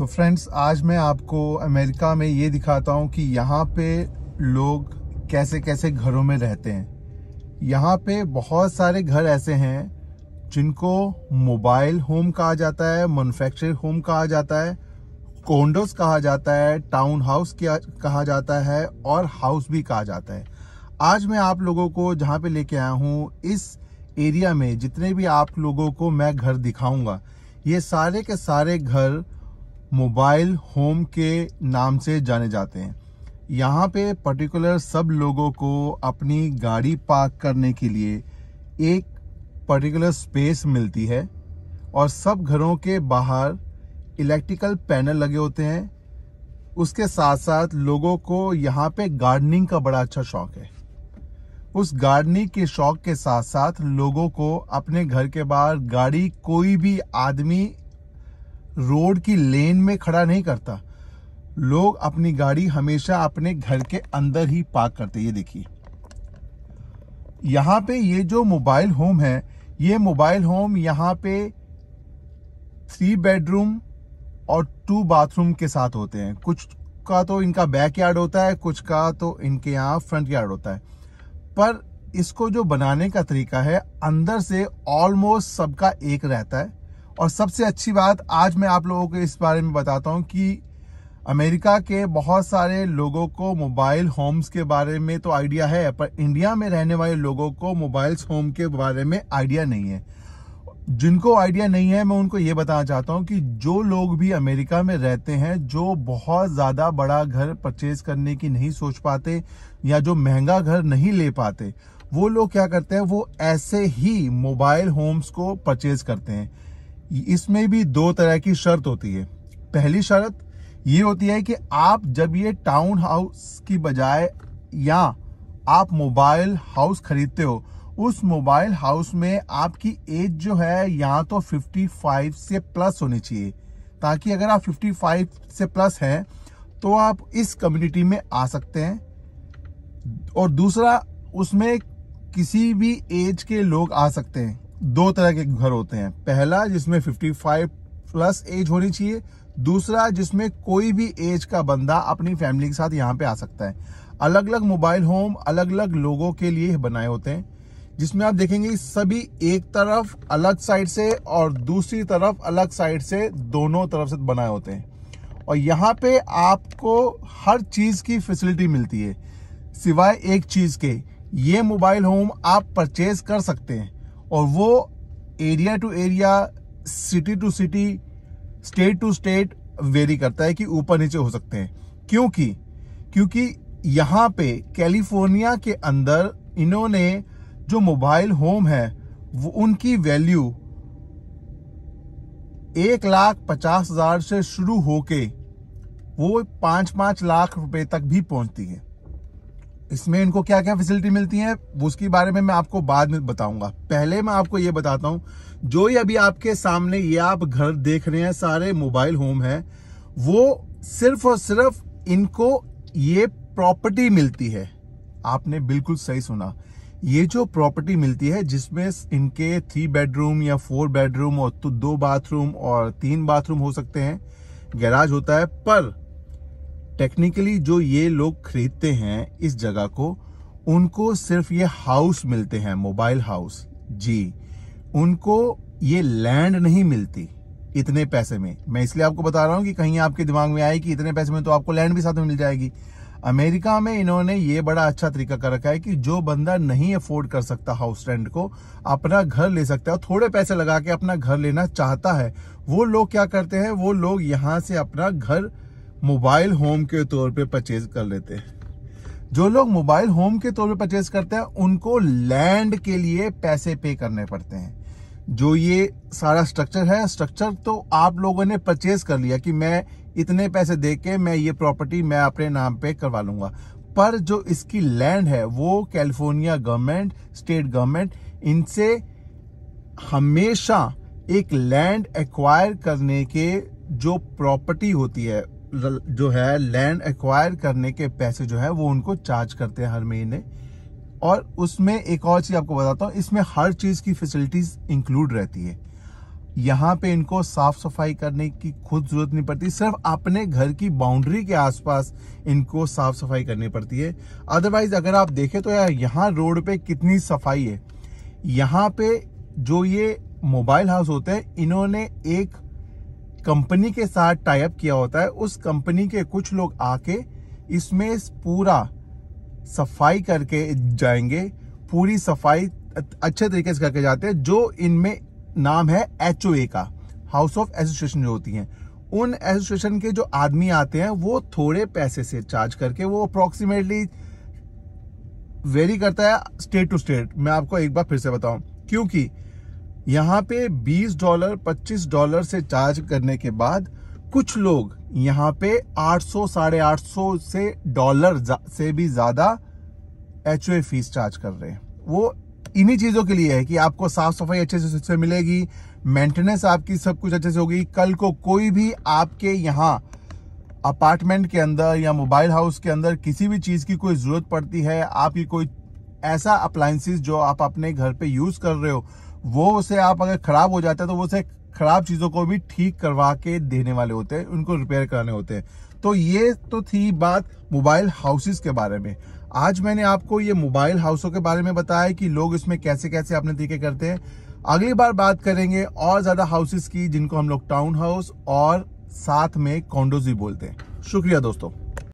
तो फ्रेंड्स आज मैं आपको अमेरिका में ये दिखाता हूँ कि यहाँ पे लोग कैसे कैसे घरों में रहते हैं यहाँ पे बहुत सारे घर ऐसे हैं जिनको मोबाइल होम कहा जाता है मैनुफैक्चर होम कहा जाता है कोंडोस कहा जाता है टाउन हाउस कहा जाता है और हाउस भी कहा जाता है आज मैं आप लोगों को जहाँ पे लेके आया हूँ इस एरिया में जितने भी आप लोगों को मैं घर दिखाऊंगा ये सारे के सारे घर मोबाइल होम के नाम से जाने जाते हैं यहाँ पे पर्टिकुलर सब लोगों को अपनी गाड़ी पार्क करने के लिए एक पर्टिकुलर स्पेस मिलती है और सब घरों के बाहर इलेक्ट्रिकल पैनल लगे होते हैं उसके साथ साथ लोगों को यहाँ पे गार्डनिंग का बड़ा अच्छा शौक है उस गार्डनिंग के शौक के साथ साथ लोगों को अपने घर के बाहर गाड़ी कोई भी आदमी रोड की लेन में खड़ा नहीं करता लोग अपनी गाड़ी हमेशा अपने घर के अंदर ही पार्क करते ये देखिए यहां पे ये जो मोबाइल होम है ये मोबाइल होम यहाँ पे थ्री बेडरूम और टू बाथरूम के साथ होते हैं कुछ का तो इनका बैक यार्ड होता है कुछ का तो इनके यहाँ फ्रंट यार्ड होता है पर इसको जो बनाने का तरीका है अंदर से ऑलमोस्ट सबका एक रहता है और सबसे अच्छी बात आज मैं आप लोगों को इस बारे में बताता हूँ कि अमेरिका के बहुत सारे लोगों को मोबाइल होम्स के बारे में तो आइडिया है पर इंडिया में रहने वाले लोगों को मोबाइल्स होम के बारे में आइडिया नहीं है जिनको आइडिया नहीं है मैं उनको ये बताना चाहता हूँ कि जो लोग भी अमेरिका में रहते हैं जो बहुत ज़्यादा बड़ा घर परचेज करने की नहीं सोच पाते या जो महंगा घर नहीं ले पाते वो लोग क्या करते हैं वो ऐसे ही मोबाइल होम्स को परचेज करते हैं इसमें भी दो तरह की शर्त होती है पहली शर्त ये होती है कि आप जब ये टाउन हाउस की बजाय या आप मोबाइल हाउस खरीदते हो उस मोबाइल हाउस में आपकी एज जो है यहाँ तो 55 से प्लस होनी चाहिए ताकि अगर आप 55 से प्लस हैं तो आप इस कम्युनिटी में आ सकते हैं और दूसरा उसमें किसी भी एज के लोग आ सकते हैं दो तरह के घर होते हैं पहला जिसमें 55 प्लस एज होनी चाहिए दूसरा जिसमें कोई भी एज का बंदा अपनी फैमिली के साथ यहाँ पे आ सकता है अलग अलग मोबाइल होम अलग अलग लोगों के लिए बनाए होते हैं जिसमें आप देखेंगे सभी एक तरफ अलग साइड से और दूसरी तरफ अलग साइड से दोनों तरफ से बनाए होते हैं और यहाँ पे आपको हर चीज़ की फैसिलिटी मिलती है सिवाय एक चीज़ के ये मोबाइल होम आप परचेज कर सकते हैं और वो area to area city to city state to state very करता है कि ऊपर नीचे हो सकते हैं क्योंकि क्योंकि यहाँ पे कैलिफोर्निया के अंदर इन्होंने जो मोबाइल होम है वो उनकी वैल्यू एक लाख पचास हजार से शुरू होके वो पाँच पाँच लाख रुपए तक भी पहुंचती है इसमें इनको क्या क्या फैसिलिटी मिलती है उसके बारे में मैं आपको बाद में बताऊंगा पहले मैं आपको ये बताता हूँ जो ये अभी आपके सामने ये आप घर देख रहे हैं सारे मोबाइल होम है वो सिर्फ और सिर्फ इनको ये प्रॉपर्टी मिलती है आपने बिल्कुल सही सुना ये जो प्रॉपर्टी मिलती है जिसमें इनके थ्री बेडरूम या फोर बेडरूम और तो दो बाथरूम और तीन बाथरूम हो सकते हैं गैराज होता है पर टेक्निकली जो ये लोग खरीदते हैं इस जगह को उनको सिर्फ ये हाउस मिलते हैं मोबाइल हाउस जी उनको ये लैंड नहीं मिलती इतने पैसे में मैं इसलिए आपको बता रहा हूँ कि कहीं आपके दिमाग में आए कि इतने पैसे में तो आपको लैंड भी साथ में मिल जाएगी अमेरिका में इन्होंने ये बड़ा अच्छा तरीका कर रखा है कि जो बंदा नहीं अफोर्ड कर सकता हाउस रेंट को अपना घर ले सकता है थोड़े पैसे लगा के अपना घर लेना चाहता है वो लोग क्या करते हैं वो लोग यहाँ से अपना घर मोबाइल होम के तौर पे परचेज कर लेते हैं जो लोग मोबाइल होम के तौर पे परचेज करते हैं उनको लैंड के लिए पैसे पे करने पड़ते हैं जो ये सारा स्ट्रक्चर है स्ट्रक्चर तो आप लोगों ने परचेज कर लिया कि मैं इतने पैसे दे के मैं ये प्रॉपर्टी मैं अपने नाम पे करवा लूंगा पर जो इसकी लैंड है वो कैलिफोर्निया गवर्नमेंट स्टेट गवर्नमेंट इनसे हमेशा एक लैंड एक्वायर करने के जो प्रॉपर्टी होती है जो है लैंड एक्वायर करने के पैसे जो है वो उनको चार्ज करते हैं हर महीने और उसमें एक और चीज़ आपको बताता हूँ इसमें हर चीज़ की फैसिलिटीज़ इंक्लूड रहती है यहाँ पे इनको साफ सफाई करने की खुद जरूरत नहीं पड़ती सिर्फ अपने घर की बाउंड्री के आसपास इनको साफ सफाई करनी पड़ती है अदरवाइज अगर आप देखें तो यार यहाँ रोड पे कितनी सफाई है यहाँ पे जो ये मोबाइल हाउस होते हैं इन्होंने एक कंपनी के साथ टाइप किया होता है उस कंपनी के कुछ लोग आके इसमें इस पूरा सफाई करके जाएंगे पूरी सफाई अच्छे तरीके से करके जाते हैं जो इनमें नाम है एच का हाउस ऑफ एसोसिएशन जो होती हैं उन एसोसिएशन के जो आदमी आते हैं वो थोड़े पैसे से चार्ज करके वो अप्रोक्सीमेटली वेरी करता है स्टेट टू स्टेट मैं आपको एक बार फिर से बताऊं क्योंकि यहाँ पे 20 डॉलर 25 डॉलर से चार्ज करने के बाद कुछ लोग यहाँ पे 800 साढ़े आठ से डॉलर से भी ज़्यादा एच फीस चार्ज कर रहे हैं वो इन्हीं चीज़ों के लिए है कि आपको साफ सफाई अच्छे से मिलेगी मेंटेनेंस आपकी सब कुछ अच्छे से होगी कल को कोई भी आपके यहाँ अपार्टमेंट के अंदर या मोबाइल हाउस के अंदर किसी भी चीज़ की कोई ज़रूरत पड़ती है आपकी कोई ऐसा अप्लायसेस जो आप अपने घर पे यूज़ कर रहे हो वो उसे आप अगर खराब हो जाता है तो वो उसे खराब चीज़ों को भी ठीक करवा के देने वाले होते हैं उनको रिपेयर कराने होते हैं तो ये तो थी बात मोबाइल हाउसेस के बारे में आज मैंने आपको ये मोबाइल हाउसों के बारे में बताया कि लोग इसमें कैसे कैसे अपने तरीके करते हैं अगली बार बात करेंगे और ज़्यादा हाउसेस की जिनको हम लोग टाउन हाउस और साथ में कॉन्डोज भी बोलते हैं शुक्रिया दोस्तों